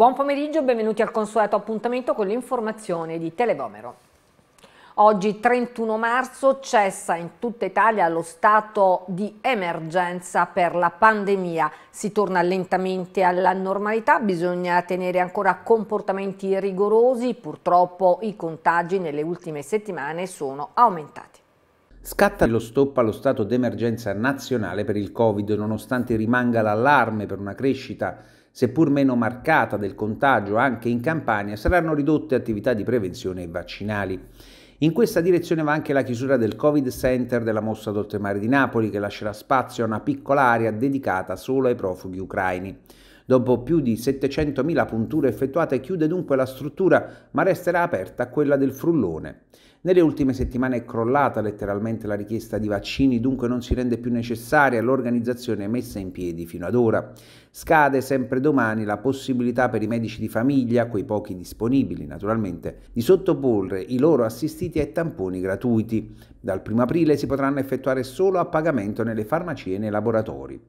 Buon pomeriggio e benvenuti al consueto appuntamento con l'informazione di Telegomero. Oggi 31 marzo cessa in tutta Italia lo stato di emergenza per la pandemia. Si torna lentamente alla normalità, bisogna tenere ancora comportamenti rigorosi, purtroppo i contagi nelle ultime settimane sono aumentati. Scatta lo stop allo stato d'emergenza nazionale per il Covid nonostante rimanga l'allarme per una crescita seppur meno marcata del contagio anche in Campania, saranno ridotte attività di prevenzione e vaccinali. In questa direzione va anche la chiusura del Covid Center della Mossa d'Oltremare di Napoli, che lascerà spazio a una piccola area dedicata solo ai profughi ucraini. Dopo più di 700.000 punture effettuate chiude dunque la struttura, ma resterà aperta quella del frullone. Nelle ultime settimane è crollata letteralmente la richiesta di vaccini, dunque non si rende più necessaria l'organizzazione messa in piedi fino ad ora. Scade sempre domani la possibilità per i medici di famiglia, quei pochi disponibili naturalmente, di sottoporre i loro assistiti ai tamponi gratuiti. Dal 1 aprile si potranno effettuare solo a pagamento nelle farmacie e nei laboratori.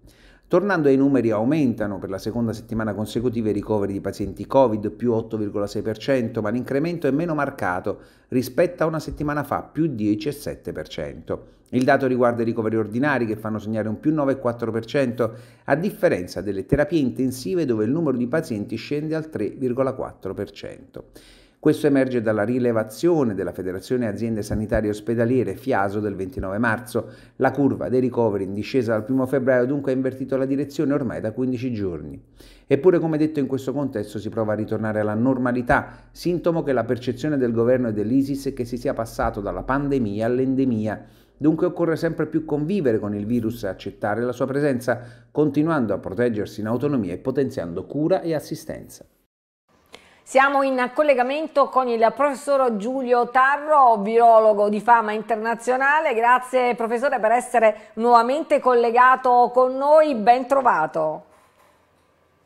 Tornando ai numeri, aumentano per la seconda settimana consecutiva i ricoveri di pazienti Covid, più 8,6%, ma l'incremento è meno marcato rispetto a una settimana fa, più 10,7%. Il dato riguarda i ricoveri ordinari che fanno segnare un più 9,4%, a differenza delle terapie intensive dove il numero di pazienti scende al 3,4%. Questo emerge dalla rilevazione della Federazione Aziende Sanitarie Ospedaliere Fiaso del 29 marzo. La curva dei ricoveri in discesa dal 1 febbraio dunque ha invertito la direzione ormai da 15 giorni. Eppure, come detto, in questo contesto si prova a ritornare alla normalità, sintomo che la percezione del governo e dell'ISIS è che si sia passato dalla pandemia all'endemia. Dunque occorre sempre più convivere con il virus e accettare la sua presenza, continuando a proteggersi in autonomia e potenziando cura e assistenza. Siamo in collegamento con il professor Giulio Tarro, virologo di fama internazionale. Grazie professore per essere nuovamente collegato con noi, ben trovato.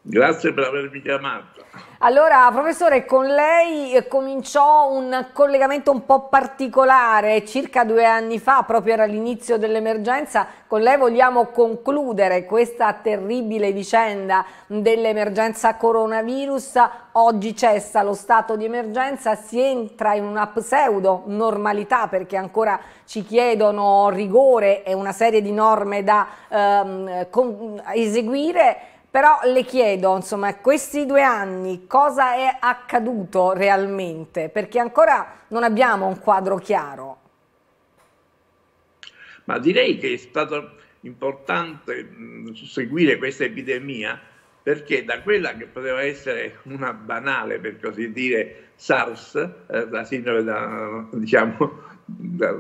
Grazie per avermi chiamato. Allora, professore, con lei eh, cominciò un collegamento un po' particolare circa due anni fa, proprio era l'inizio dell'emergenza. Con lei vogliamo concludere questa terribile vicenda dell'emergenza coronavirus. Oggi cessa lo stato di emergenza, si entra in una pseudo normalità perché ancora ci chiedono rigore e una serie di norme da ehm, eseguire però le chiedo, insomma, questi due anni cosa è accaduto realmente? Perché ancora non abbiamo un quadro chiaro. Ma direi che è stato importante mh, mm, seguire questa epidemia perché da quella che poteva essere una banale, per così dire, SARS, eh, la sindrome da, diciamo, da,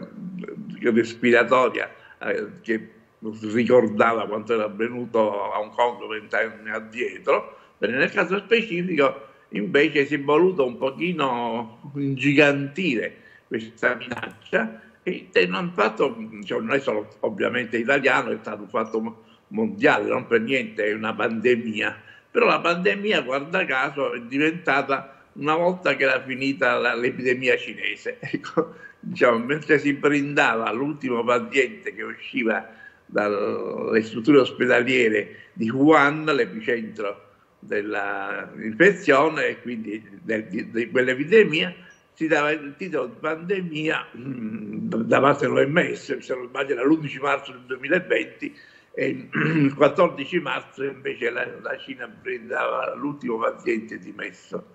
respiratoria eh, che si ricordava quanto era avvenuto a Hong Kong vent'anni addietro, nel caso specifico invece si è voluto un pochino ingigantire questa minaccia e non, fatto, cioè non è solo ovviamente italiano, è stato un fatto mondiale, non per niente è una pandemia, però la pandemia guarda caso è diventata una volta che era finita l'epidemia cinese, ecco, diciamo, mentre si brindava l'ultimo paziente che usciva dalle strutture ospedaliere di Wuhan, l'epicentro dell'infezione e quindi de, de, di, quell'epidemia, si dava il titolo di pandemia mm, da parte dell'OMS, se non sbaglio era l'11 marzo del 2020 e il 14 marzo invece la, la Cina prendeva l'ultimo paziente dimesso,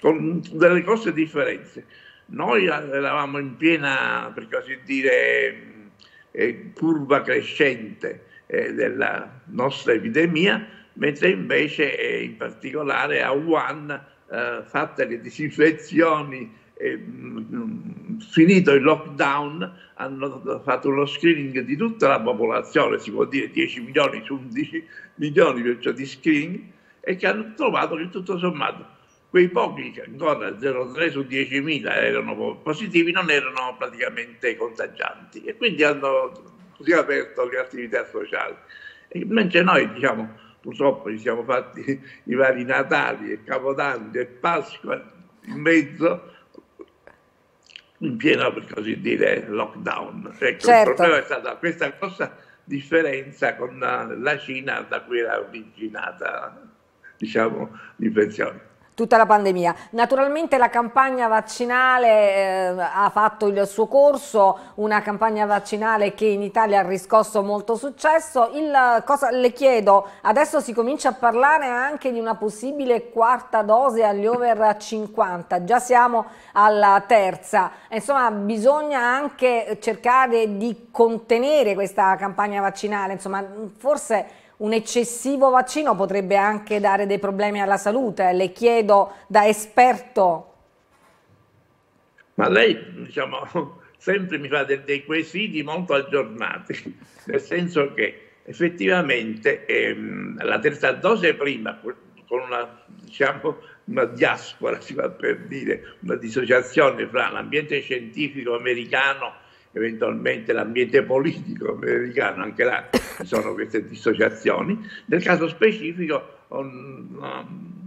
con delle grosse differenze. Noi eravamo in piena, per così dire, eh, curva crescente eh, della nostra epidemia, mentre invece eh, in particolare a Wuhan, fatte le disinfezioni mm, finito il lockdown hanno fatto uno screening di tutta la popolazione, si può dire 10 milioni su 11 milioni perciò di screening e che hanno trovato che tutto sommato quei pochi che ancora 0,3 su 10.000 erano positivi non erano praticamente contagianti e quindi hanno così aperto le attività sociali. E invece noi diciamo, purtroppo ci siamo fatti i vari Natali e Capodanno e Pasqua in mezzo in pieno, per così dire, lockdown. Ecco, certo. Il problema è stata questa grossa differenza con la Cina da cui era originata diciamo, l'infezione tutta la pandemia. Naturalmente la campagna vaccinale eh, ha fatto il suo corso, una campagna vaccinale che in Italia ha riscosso molto successo. Il, cosa, le chiedo, adesso si comincia a parlare anche di una possibile quarta dose agli over 50, già siamo alla terza. Insomma, bisogna anche cercare di contenere questa campagna vaccinale, insomma, forse un eccessivo vaccino potrebbe anche dare dei problemi alla salute. Le chiedo da esperto. Ma lei, diciamo, sempre mi fa dei, quesiti molto aggiornati, nel senso che effettivamente ehm, la terza dose prima, con una, diciamo, una diaspora, si va per dire, una dissociazione fra l'ambiente scientifico americano eventualmente l'ambiente politico americano, anche là ci sono queste dissociazioni. Nel caso specifico um,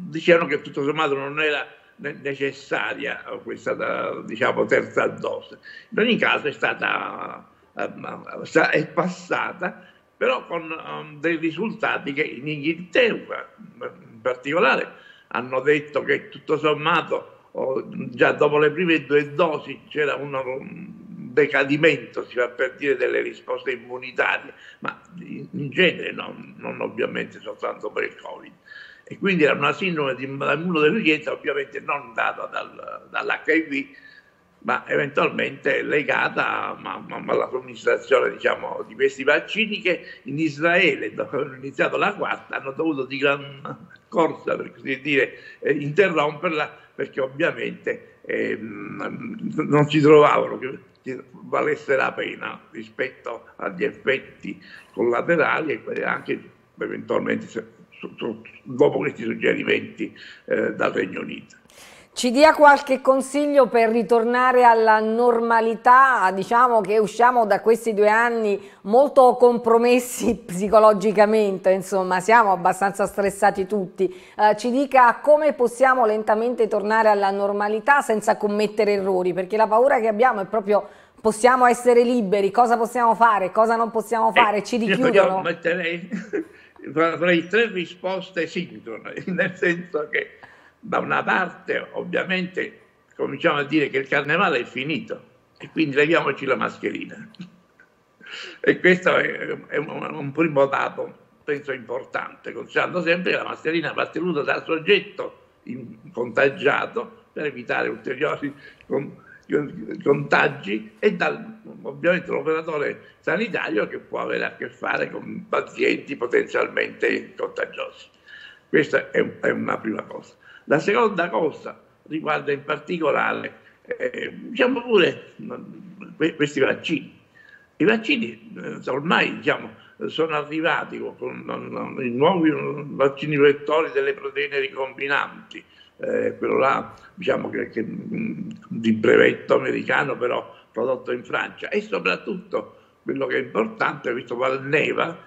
dicevano che tutto sommato non era necessaria questa diciamo, terza dose. In ogni caso è stata mm, è passata però con um, dei risultati che in Inghilterra in particolare hanno detto che tutto sommato oh, già dopo le prime due dosi c'era una, decadimento, si va per dire, delle risposte immunitarie, ma in genere non, non ovviamente soltanto per il Covid. E quindi era una sindrome di immunodeficienza ovviamente non data dal, dall'HIV, ma eventualmente legata alla somministrazione diciamo, di questi vaccini che in Israele, dopo aver iniziato la quarta, hanno dovuto di gran corsa, per così dire, eh, interromperla perché ovviamente eh, non si trovavano che valesse la pena rispetto agli effetti collaterali e anche eventualmente dopo questi suggerimenti eh, dal Regno Unito. Ci dia qualche consiglio per ritornare alla normalità, diciamo che usciamo da questi due anni molto compromessi psicologicamente, insomma siamo abbastanza stressati tutti. Eh, ci dica come possiamo lentamente tornare alla normalità senza commettere errori, perché la paura che abbiamo è proprio possiamo essere liberi, cosa possiamo fare, cosa non possiamo eh, fare, eh, ci richiudono. Io metterei, avrei tre risposte sincrone, nel senso che da una parte ovviamente cominciamo a dire che il carnevale è finito e quindi leviamoci la mascherina. e questo è, un, primo dato, penso, importante, considerando sempre che la mascherina va tenuta dal soggetto contagiato per evitare ulteriori contagi e dal, ovviamente l'operatore sanitario che può avere a che fare con pazienti potenzialmente contagiosi. Questa è una prima cosa. La seconda cosa riguarda in particolare, eh, diciamo pure, questi vaccini. I vaccini eh, ormai diciamo, sono arrivati con, con i nuovi eh, vaccini vettori delle proteine ricombinanti, eh, quello là diciamo che, che, mm, di brevetto americano però prodotto in Francia e soprattutto quello che è importante, visto Valneva,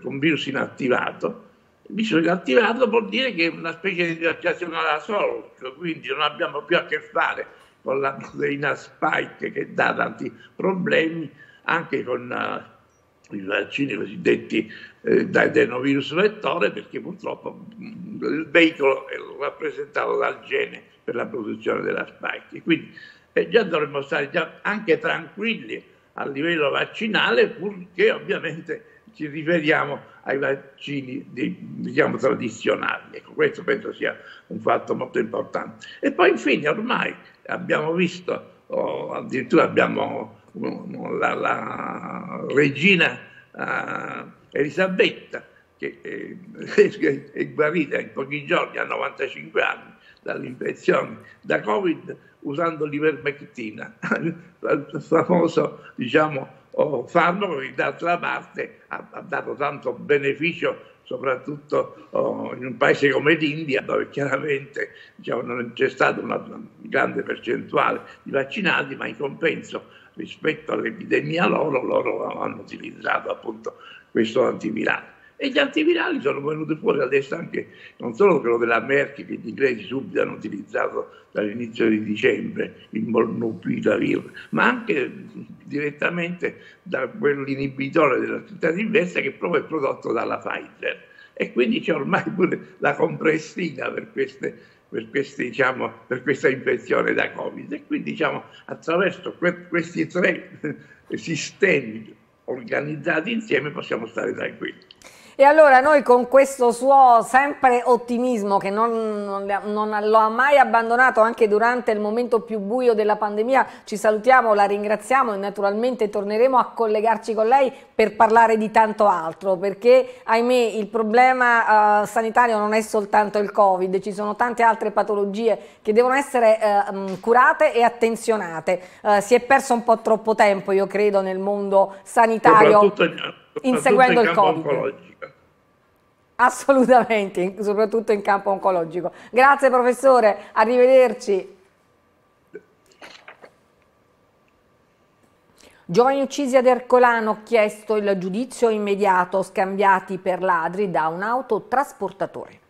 con virus inattivato, visto che attivato vuol dire che è una specie di glaciazione alla solco, cioè quindi non abbiamo più a che fare con la proteina spike che dà tanti problemi anche con uh, eh, i vaccini cosiddetti eh, da adenovirus vettore perché purtroppo mh, mm, il veicolo è rappresentato dal gene per la produzione della spike. Quindi eh, già dovremmo stare già anche tranquilli a livello vaccinale purché ovviamente ci riferiamo ai vaccini diciamo, tradizionali. Ecco, questo penso sia un fatto molto importante. E poi infine ormai abbiamo visto, oh, addirittura abbiamo um, la, la, regina uh, Elisabetta che eh, è, è guarita in pochi giorni a 95 anni dall'infezione da Covid usando l'ivermectina, il famoso diciamo, fanno fanno d'altra parte ha, ha dato tanto beneficio soprattutto oh, in un paese come l'India dove chiaramente diciamo, non c'è stata una grande percentuale di vaccinati, ma in compenso rispetto all'epidemia loro, loro hanno utilizzato appunto questo antivirale. E gli antivirali sono venuti fuori adesso anche, non solo quello della Merck che gli inglesi subito hanno utilizzato dall'inizio di dicembre, il molnupiravir, ma anche direttamente da quell'inibitore della città di diversa che è proprio è prodotto dalla Pfizer. E quindi c'è ormai pure la compressina per queste per, queste, diciamo, per, questa infezione da Covid. E quindi diciamo, attraverso que- questi tre sistemi organizzati insieme possiamo stare tranquilli. E allora noi con questo suo sempre ottimismo che non, non, non, lo ha mai abbandonato anche durante il momento più buio della pandemia, ci salutiamo, la ringraziamo e naturalmente torneremo a collegarci con lei per parlare di tanto altro, perché ahimè il problema eh, sanitario non è soltanto il Covid, ci sono tante altre patologie che devono essere eh, mm, curate e attenzionate. Eh, si è perso un po' troppo tempo, io credo, nel mondo sanitario inseguendo in il Covid. Oncologico. Assolutamente, soprattutto in campo oncologico. Grazie professore, arrivederci. Giovani uccisi ad Ercolano, chiesto il giudizio immediato, scambiati per ladri da un autotrasportatore.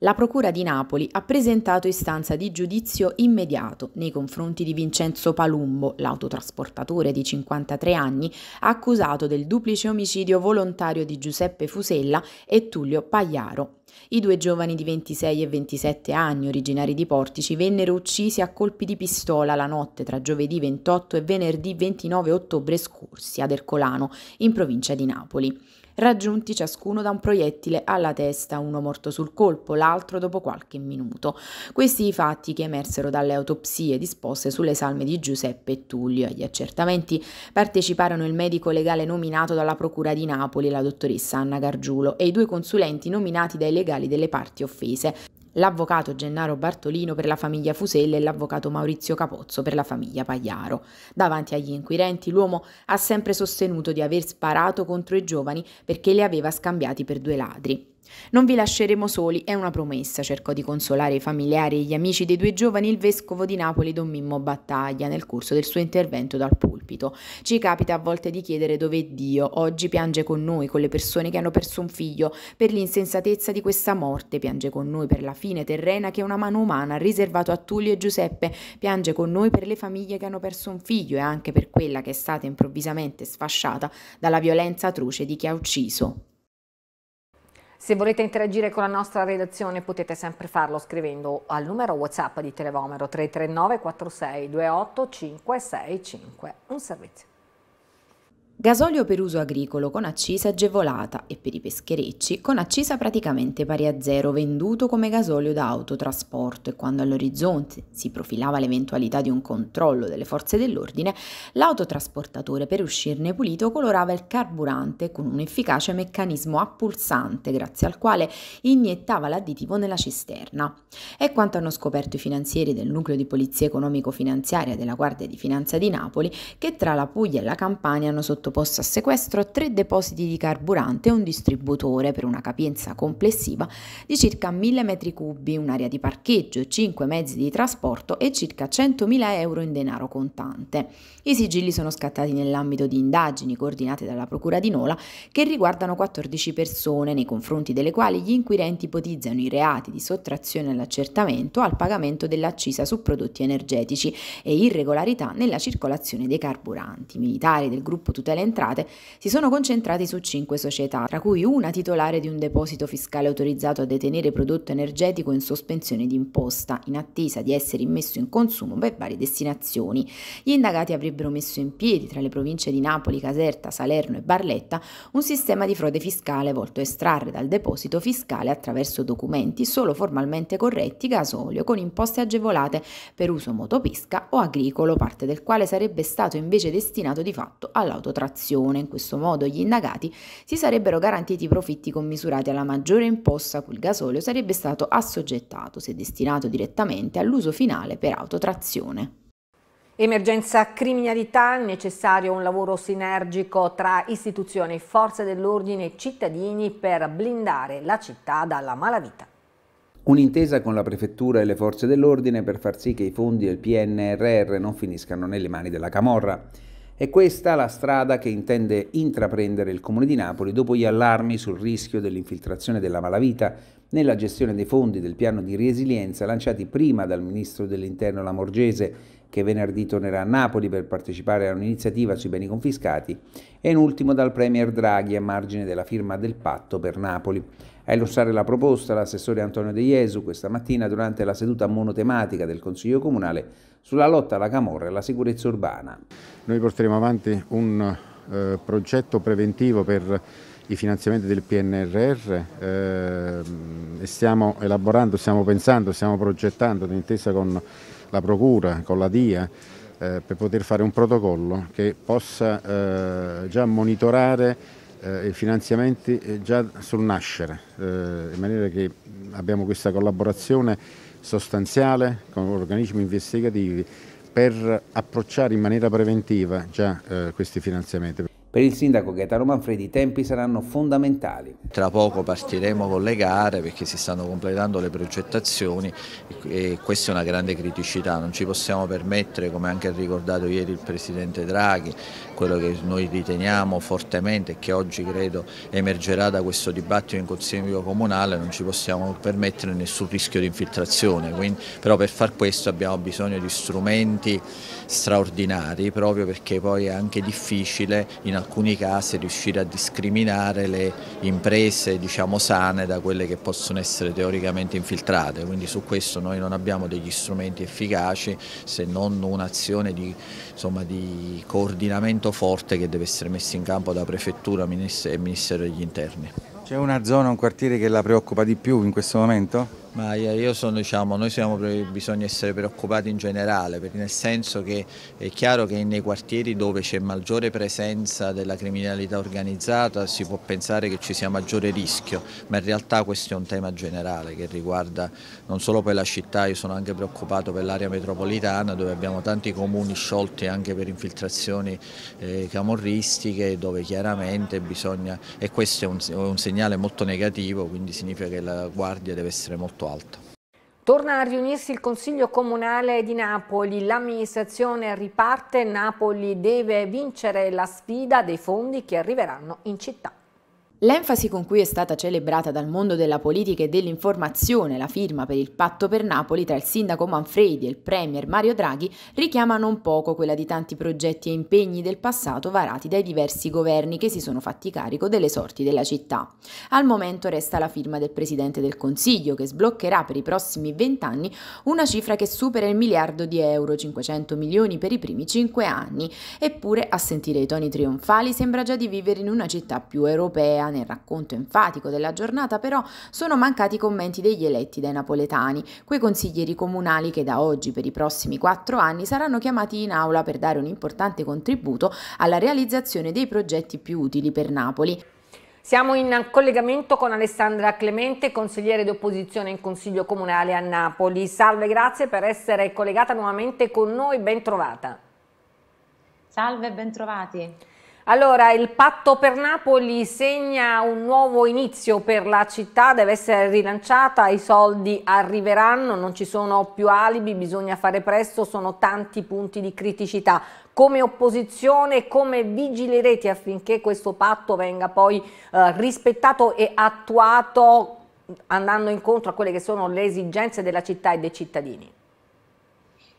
La Procura di Napoli ha presentato istanza di giudizio immediato nei confronti di Vincenzo Palumbo, l'autotrasportatore di 53 anni, accusato del duplice omicidio volontario di Giuseppe Fusella e Tullio Pagliaro. I due giovani di 26 e 27 anni, originari di Portici, vennero uccisi a colpi di pistola la notte tra giovedì 28 e venerdì 29 ottobre scorsi ad Ercolano, in provincia di Napoli raggiunti ciascuno da un proiettile alla testa, uno morto sul colpo, l'altro dopo qualche minuto. Questi i fatti che emersero dalle autopsie disposte sulle salme di Giuseppe e Tullio. Agli accertamenti parteciparono il medico legale nominato dalla Procura di Napoli, la dottoressa Anna Gargiulo, e i due consulenti nominati dai legali delle parti offese l'avvocato Gennaro Bartolino per la famiglia Fusella e l'avvocato Maurizio Capozzo per la famiglia Pagliaro. Davanti agli inquirenti l'uomo ha sempre sostenuto di aver sparato contro i giovani perché li aveva scambiati per due ladri. Non vi lasceremo soli, è una promessa, cercò di consolare i familiari e gli amici dei due giovani il vescovo di Napoli Don Mimmo Battaglia nel corso del suo intervento dal pulpito. Ci capita a volte di chiedere dove Dio, oggi piange con noi, con le persone che hanno perso un figlio, per l'insensatezza di questa morte, piange con noi per la fine terrena che una mano umana ha riservato a Tullio e Giuseppe, piange con noi per le famiglie che hanno perso un figlio e anche per quella che è stata improvvisamente sfasciata dalla violenza atroce di chi ha ucciso. Se volete interagire con la nostra redazione potete sempre farlo scrivendo al numero WhatsApp di Televomero 339 46 28 565. Un servizio. Gasolio per uso agricolo con accisa agevolata e per i pescherecci con accisa praticamente pari a zero venduto come gasolio da autotrasporto e quando all'orizzonte si profilava l'eventualità di un controllo delle forze dell'ordine, l'autotrasportatore per uscirne pulito colorava il carburante con un efficace meccanismo a pulsante grazie al quale iniettava l'additivo nella cisterna. È quanto hanno scoperto i finanzieri del nucleo di polizia economico-finanziaria della Guardia di Finanza di Napoli che tra la Puglia e la Campania hanno sottolineato sottoposto a sequestro tre depositi di carburante e un distributore per una capienza complessiva di circa 1000 m3, un'area di parcheggio, 5 mezzi di trasporto e circa 100.000 euro in denaro contante. I sigilli sono scattati nell'ambito di indagini coordinate dalla Procura di Nola che riguardano 14 persone nei confronti delle quali gli inquirenti ipotizzano i reati di sottrazione all'accertamento al pagamento dell'accisa su prodotti energetici e irregolarità nella circolazione dei carburanti. militari del gruppo tutela delle entrate si sono concentrati su cinque società, tra cui una titolare di un deposito fiscale autorizzato a detenere prodotto energetico in sospensione d'imposta, in attesa di essere immesso in consumo per varie destinazioni. Gli indagati avrebbero messo in piedi, tra le province di Napoli, Caserta, Salerno e Barletta, un sistema di frode fiscale volto a estrarre dal deposito fiscale attraverso documenti solo formalmente corretti gasolio con imposte agevolate per uso motopesca o agricolo, parte del quale sarebbe stato invece destinato di fatto all'autotrasporto sottrazione, in questo modo gli indagati si sarebbero garantiti i profitti commisurati alla maggiore imposta a cui il gasolio sarebbe stato assoggettato se destinato direttamente all'uso finale per autotrazione. Emergenza criminalità, necessario un lavoro sinergico tra istituzioni, forze dell'ordine e cittadini per blindare la città dalla malavita. Un'intesa con la prefettura e le forze dell'ordine per far sì che i fondi del PNRR non finiscano nelle mani della Camorra. È questa la strada che intende intraprendere il Comune di Napoli dopo gli allarmi sul rischio dell'infiltrazione della malavita nella gestione dei fondi del piano di resilienza lanciati prima dal Ministro dell'Interno Lamorgese che venerdì tornerà a Napoli per partecipare a un'iniziativa sui beni confiscati, e in ultimo dal Premier Draghi a margine della firma del patto per Napoli. A illustrare la proposta l'assessore Antonio De Jesu questa mattina durante la seduta monotematica del Consiglio Comunale sulla lotta alla camorra e alla sicurezza urbana. Noi porteremo avanti un eh, progetto preventivo per i finanziamenti del PNRR eh, e stiamo elaborando, stiamo pensando, stiamo progettando d'intesa con la Procura, con la DIA, eh, per poter fare un protocollo che possa eh, già monitorare eh, i finanziamenti eh, già sul nascere, eh, in maniera che abbiamo questa collaborazione sostanziale con organismi investigativi per approcciare in maniera preventiva già eh, questi finanziamenti. Per il sindaco Gaetano Manfredi i tempi saranno fondamentali. Tra poco partiremo con le gare perché si stanno completando le progettazioni e questa è una grande criticità, non ci possiamo permettere, come anche ricordato ieri il Presidente Draghi, quello che noi riteniamo fortemente e che oggi credo emergerà da questo dibattito in Consiglio Comunale, non ci possiamo permettere nessun rischio di infiltrazione, Quindi, però per far questo abbiamo bisogno di strumenti straordinari proprio perché poi è anche difficile in alcuni casi riuscire a discriminare le imprese diciamo sane da quelle che possono essere teoricamente infiltrate, quindi su questo noi non abbiamo degli strumenti efficaci se non un'azione di insomma, di coordinamento forte che deve essere messo in campo da Prefettura e Ministero degli Interni. C'è una zona, un quartiere che la preoccupa di più in questo momento? Ma io sono, diciamo, noi siamo, bisogna essere preoccupati in generale, nel senso che è chiaro che nei quartieri dove c'è maggiore presenza della criminalità organizzata si può pensare che ci sia maggiore rischio, ma in realtà questo è un tema generale che riguarda non solo per la città, io sono anche preoccupato per l'area metropolitana dove abbiamo tanti comuni sciolti anche per infiltrazioni eh, camorristiche dove chiaramente bisogna, e questo è un, è un segnale molto negativo, quindi significa che la guardia deve essere molto alto. Torna a riunirsi il Consiglio Comunale di Napoli, l'amministrazione riparte, Napoli deve vincere la sfida dei fondi che arriveranno in città. L'enfasi con cui è stata celebrata dal mondo della politica e dell'informazione la firma per il patto per Napoli tra il sindaco Manfredi e il premier Mario Draghi richiama non poco quella di tanti progetti e impegni del passato varati dai diversi governi che si sono fatti carico delle sorti della città. Al momento resta la firma del Presidente del Consiglio che sbloccherà per i prossimi vent'anni una cifra che supera il miliardo di euro, 500 milioni per i primi cinque anni. Eppure a sentire i toni trionfali sembra già di vivere in una città più europea nel racconto enfatico della giornata però sono mancati i commenti degli eletti dai napoletani, quei consiglieri comunali che da oggi per i prossimi quattro anni saranno chiamati in aula per dare un importante contributo alla realizzazione dei progetti più utili per Napoli. Siamo in collegamento con Alessandra Clemente, consigliere d'opposizione in Consiglio Comunale a Napoli. Salve, grazie per essere collegata nuovamente con noi, ben trovata. Salve, ben trovati. Allora, il patto per Napoli segna un nuovo inizio per la città, deve essere rilanciata, i soldi arriveranno, non ci sono più alibi, bisogna fare presto, sono tanti punti di criticità. Come opposizione, come vigilerete affinché questo patto venga poi eh, rispettato e attuato andando incontro a quelle che sono le esigenze della città e dei cittadini?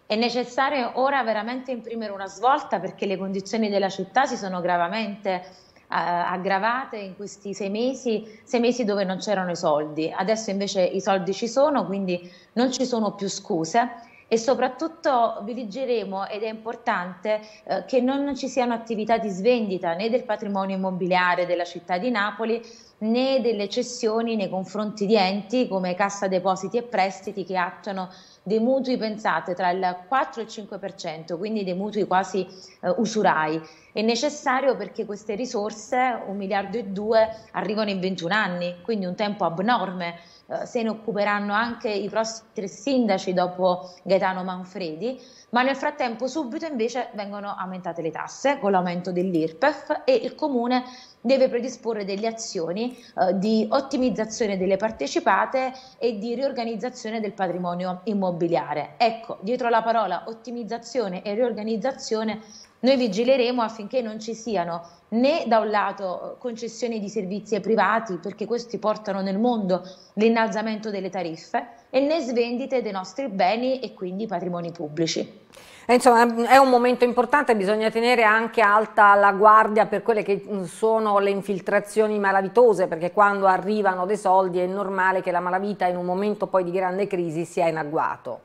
È necessario ora veramente imprimere una svolta perché le condizioni della città si sono gravemente eh, aggravate in questi sei mesi, sei mesi dove non c'erano i soldi. Adesso invece i soldi ci sono, quindi non ci sono più scuse e soprattutto vigileremo ed è importante eh, che non ci siano attività di svendita né del patrimonio immobiliare della città di Napoli né delle cessioni nei confronti di enti come Cassa Depositi e Prestiti che attuano dei mutui, pensate, tra il 4 e il 5%, quindi dei mutui quasi eh, usurai. È necessario perché queste risorse, un miliardo e due, arrivano in 21 anni, quindi un tempo abnorme. Eh, se ne occuperanno anche i prossimi tre sindaci dopo Gaetano Manfredi, ma nel frattempo subito invece vengono aumentate le tasse con l'aumento dell'IRPEF e il comune deve predisporre delle azioni eh, di ottimizzazione delle partecipate e di riorganizzazione del patrimonio immobiliare. Ecco, dietro la parola ottimizzazione e riorganizzazione noi vigileremo affinché non ci siano né da un lato concessioni di servizi ai privati, perché questi portano nel mondo l'innalzamento delle tariffe, e né svendite dei nostri beni e quindi patrimoni pubblici insomma, è un momento importante, bisogna tenere anche alta la guardia per quelle che sono le infiltrazioni malavitose, perché quando arrivano dei soldi è normale che la malavita in un momento poi di grande crisi sia in agguato.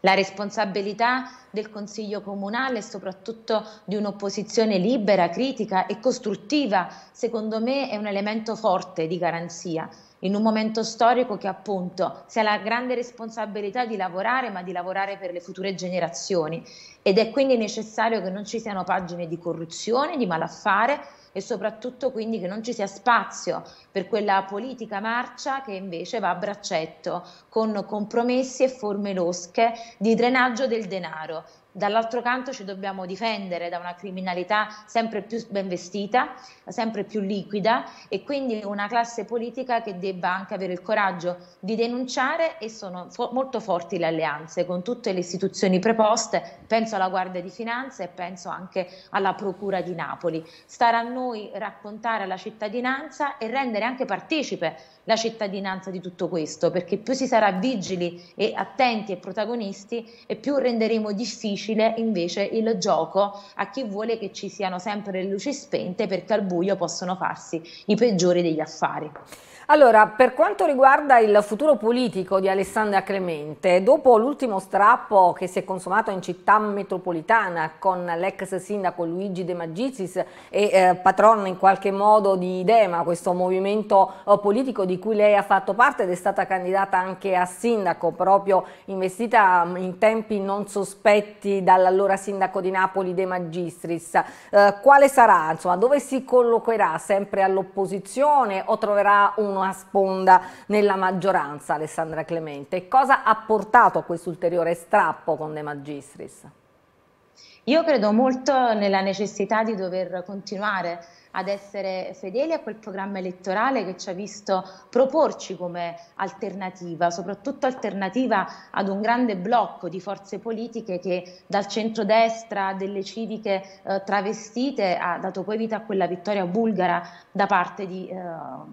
La responsabilità del Consiglio Comunale e soprattutto di un'opposizione libera, critica e costruttiva, secondo me è un elemento forte di garanzia in un momento storico che appunto si ha la grande responsabilità di lavorare, ma di lavorare per le future generazioni ed è quindi necessario che non ci siano pagine di corruzione, di malaffare e soprattutto quindi che non ci sia spazio per quella politica marcia che invece va a braccetto con compromessi e forme losche di drenaggio del denaro Dall'altro canto ci dobbiamo difendere da una criminalità sempre più ben vestita, sempre più liquida e quindi una classe politica che debba anche avere il coraggio di denunciare e sono fo- molto forti le alleanze con tutte le istituzioni preposte, penso alla Guardia di Finanza e penso anche alla Procura di Napoli. Stare a noi raccontare alla cittadinanza e rendere anche partecipe la cittadinanza di tutto questo, perché più si sarà vigili e attenti e protagonisti e più renderemo difficile difficile invece il gioco a chi vuole che ci siano sempre le luci spente perché al buio possono farsi i peggiori degli affari. Allora, per quanto riguarda il futuro politico di Alessandra Clemente, dopo l'ultimo strappo che si è consumato in città metropolitana con l'ex sindaco Luigi De Magizis e eh, patrono in qualche modo di Idema, questo movimento eh, politico di cui lei ha fatto parte ed è stata candidata anche a sindaco, proprio investita mm, in tempi non sospetti avanti dall'allora sindaco di Napoli De Magistris. Eh, quale sarà? Insomma, dove si collocherà? Sempre all'opposizione o troverà una sponda nella maggioranza Alessandra Clemente? cosa ha portato a questo ulteriore strappo con De Magistris? Io credo molto nella necessità di dover continuare ad essere fedeli a quel programma elettorale che ci ha visto proporci come alternativa, soprattutto alternativa ad un grande blocco di forze politiche che dal centrodestra delle civiche eh, travestite ha dato poi vita a quella vittoria bulgara da parte di eh,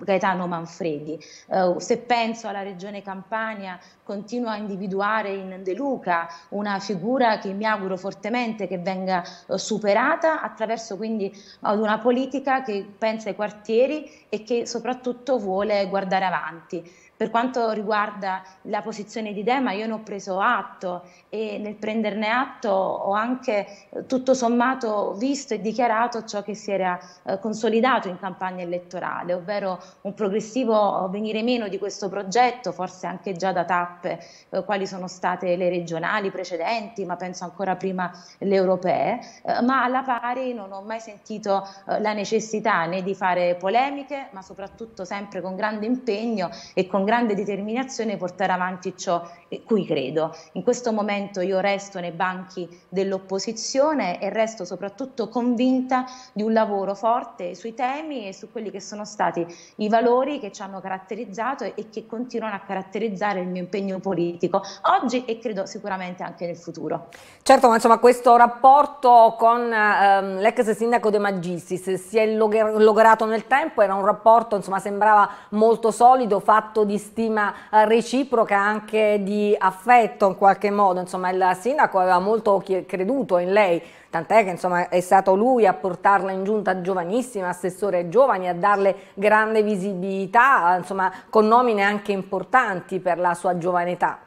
Gaetano Manfredi. Eh, se penso alla regione Campania, continuo a individuare in De Luca una figura che mi auguro fortemente che venga eh, superata attraverso quindi eh, ad una politica politica che pensa ai quartieri e che soprattutto vuole guardare avanti. Per quanto riguarda la posizione di Dema, io ne ho preso atto e nel prenderne atto ho anche eh, tutto sommato visto e dichiarato ciò che si era eh, consolidato in campagna elettorale, ovvero un progressivo venire meno di questo progetto, forse anche già da tappe, eh, quali sono state le regionali precedenti, ma penso ancora prima le europee, ma alla pari non ho mai sentito la necessità né di fare polemiche, ma soprattutto sempre con grande impegno e con grande determinazione portare avanti ciò eh, cui credo. In questo momento io resto nei banchi dell'opposizione e resto soprattutto convinta di un lavoro forte sui temi e su quelli che sono stati i valori che ci hanno caratterizzato e che continuano a caratterizzare il mio impegno politico oggi e credo sicuramente anche nel futuro. Certo, ma insomma questo rapporto con ehm, l'ex sindaco De Magistris si è logerato nel tempo, era un rapporto insomma sembrava molto solido, fatto di stima eh, reciproca anche di affetto in qualche modo, insomma il sindaco aveva molto creduto in lei, tant'è che insomma, è stato lui a portarla in giunta giovanissima, assessore giovani, a darle grande visibilità, eh, insomma con nomine anche importanti per la sua giovane età.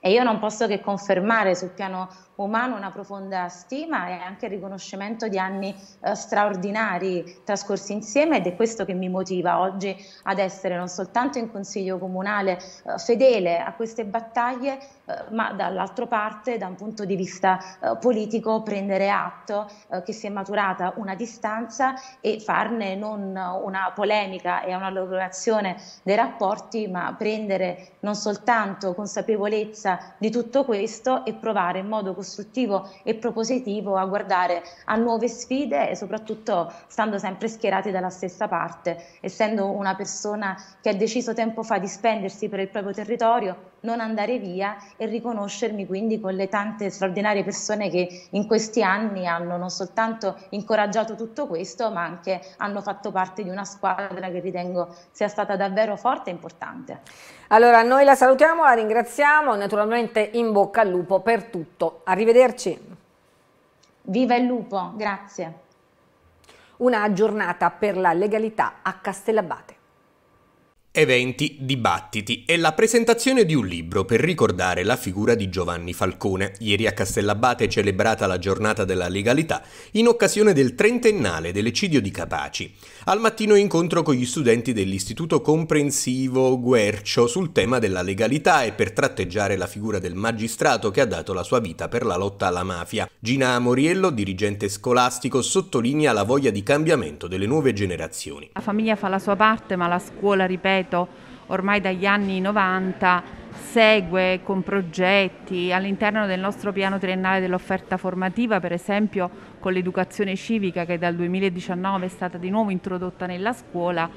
E io non posso che confermare sul piano umano una profonda stima e anche il riconoscimento di anni eh, straordinari trascorsi insieme ed è questo che mi motiva oggi ad essere non soltanto in Consiglio Comunale eh, fedele a queste battaglie, eh, ma dall'altro parte da un punto di vista eh, politico prendere atto eh, che si è maturata una distanza e farne non una polemica e una lavorazione dei rapporti, ma prendere non soltanto consapevolezza di tutto questo e provare in modo costruttivo costruttivo e propositivo a guardare a nuove sfide e soprattutto stando sempre schierati dalla stessa parte, essendo una persona che ha deciso tempo fa di spendersi per il proprio territorio non andare via e riconoscermi quindi con le tante straordinarie persone che in questi anni hanno non soltanto incoraggiato tutto questo, ma anche hanno fatto parte di una squadra che ritengo sia stata davvero forte e importante. Allora, noi la salutiamo, la ringraziamo, naturalmente in bocca al lupo per tutto. Arrivederci. Viva il lupo, grazie. Una giornata per la legalità a Castellabate eventi, dibattiti e la presentazione di un libro per ricordare la figura di Giovanni Falcone. Ieri a Castellabate è celebrata la giornata della legalità in occasione del trentennale dell'ecidio di Capaci. Al mattino incontro con gli studenti dell'Istituto Comprensivo Guercio sul tema della legalità e per tratteggiare la figura del magistrato che ha dato la sua vita per la lotta alla mafia. Gina Moriello, dirigente scolastico, sottolinea la voglia di cambiamento delle nuove generazioni. La famiglia fa la sua parte ma la scuola ripete Roseto ormai dagli anni 90 segue con progetti all'interno del nostro piano triennale dell'offerta formativa, per esempio con l'educazione civica che dal 2019 è stata di nuovo introdotta nella scuola,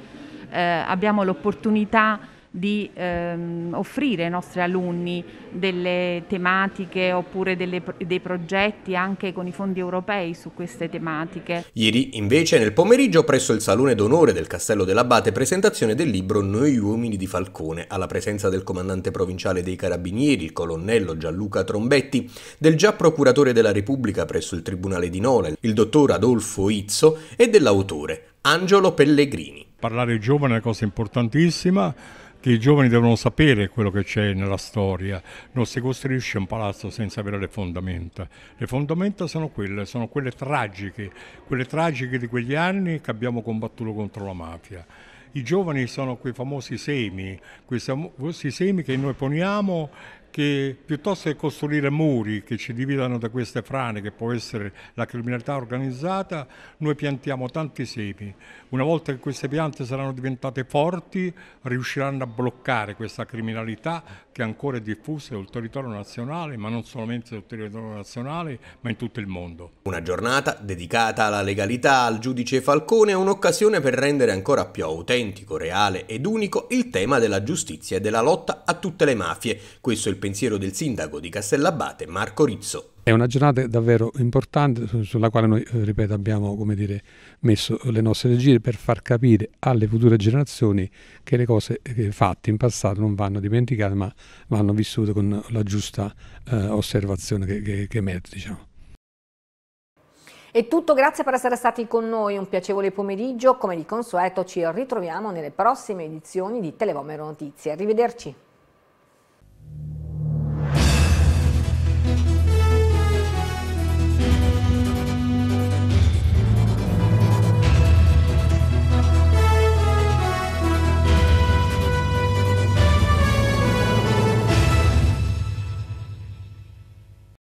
eh, abbiamo l'opportunità di ehm, offrire ai nostri alunni delle tematiche oppure delle, dei progetti anche con i fondi europei su queste tematiche. Ieri invece nel pomeriggio presso il Salone d'Onore del Castello dell'Abate presentazione del libro Noi uomini di Falcone alla presenza del comandante provinciale dei Carabinieri, il colonnello Gianluca Trombetti, del già procuratore della Repubblica presso il Tribunale di Nola, il dottor Adolfo Izzo e dell'autore Angelo Pellegrini. Parlare giovane è una cosa importantissima, che i giovani devono sapere quello che c'è nella storia, non si costruisce un palazzo senza avere le fondamenta. Le fondamenta sono quelle, sono quelle tragiche, quelle tragiche di quegli anni che abbiamo combattuto contro la mafia. I giovani sono quei famosi semi, questi famosi semi che noi poniamo che piuttosto che costruire muri che ci dividano da queste frane, che può essere la criminalità organizzata, noi piantiamo tanti semi. Una volta che queste piante saranno diventate forti, riusciranno a bloccare questa criminalità che ancora è diffusa sul territorio nazionale, ma non solamente sul territorio nazionale, ma in tutto il mondo. Una giornata dedicata alla legalità al giudice Falcone è un'occasione per rendere ancora più autentico, reale ed unico il tema della giustizia e della lotta a tutte le mafie. Questo è il il pensiero del sindaco di Castellabate, Marco Rizzo. È una giornata davvero importante sulla quale noi, eh, ripeto, abbiamo dire, messo le nostre regine per far capire alle future generazioni che le cose eh, fatte in passato non vanno dimenticate ma vanno vissute con la giusta eh, osservazione che, che, che merita. Diciamo. È tutto, grazie per essere stati con noi, un piacevole pomeriggio, come di consueto ci ritroviamo nelle prossime edizioni di Televomero Notizie. Arrivederci.